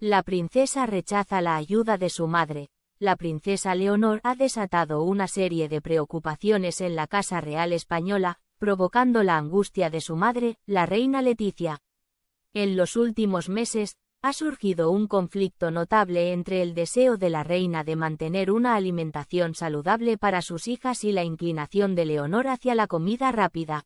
La princesa rechaza la ayuda de su madre. La princesa Leonor ha desatado una serie de preocupaciones en la Casa Real Española, provocando la angustia de su madre, la reina Leticia. En los últimos meses, ha surgido un conflicto notable entre el deseo de la reina de mantener una alimentación saludable para sus hijas y la inclinación de Leonor hacia la comida rápida.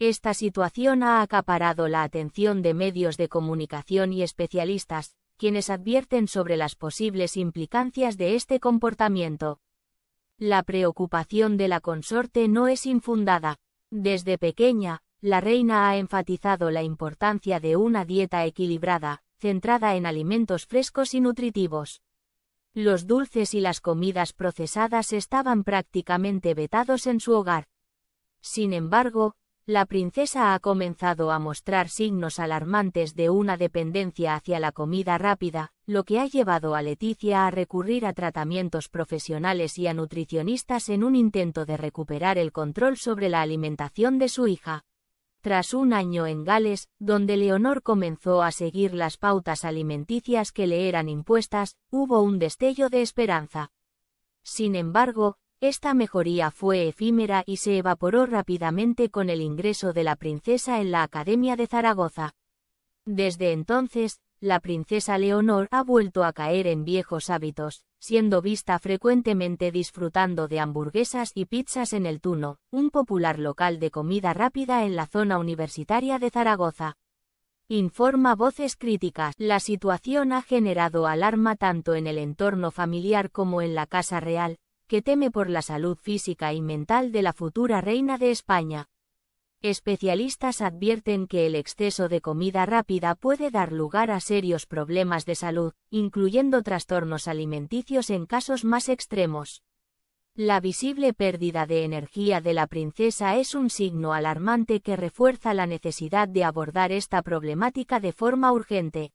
Esta situación ha acaparado la atención de medios de comunicación y especialistas, quienes advierten sobre las posibles implicancias de este comportamiento. La preocupación de la consorte no es infundada. Desde pequeña, la reina ha enfatizado la importancia de una dieta equilibrada, centrada en alimentos frescos y nutritivos. Los dulces y las comidas procesadas estaban prácticamente vetados en su hogar. Sin embargo, la princesa ha comenzado a mostrar signos alarmantes de una dependencia hacia la comida rápida, lo que ha llevado a Leticia a recurrir a tratamientos profesionales y a nutricionistas en un intento de recuperar el control sobre la alimentación de su hija. Tras un año en Gales, donde Leonor comenzó a seguir las pautas alimenticias que le eran impuestas, hubo un destello de esperanza. Sin embargo, esta mejoría fue efímera y se evaporó rápidamente con el ingreso de la princesa en la Academia de Zaragoza. Desde entonces, la princesa Leonor ha vuelto a caer en viejos hábitos, siendo vista frecuentemente disfrutando de hamburguesas y pizzas en el Tuno, un popular local de comida rápida en la zona universitaria de Zaragoza. Informa voces críticas. La situación ha generado alarma tanto en el entorno familiar como en la Casa Real, que teme por la salud física y mental de la futura reina de España. Especialistas advierten que el exceso de comida rápida puede dar lugar a serios problemas de salud, incluyendo trastornos alimenticios en casos más extremos. La visible pérdida de energía de la princesa es un signo alarmante que refuerza la necesidad de abordar esta problemática de forma urgente.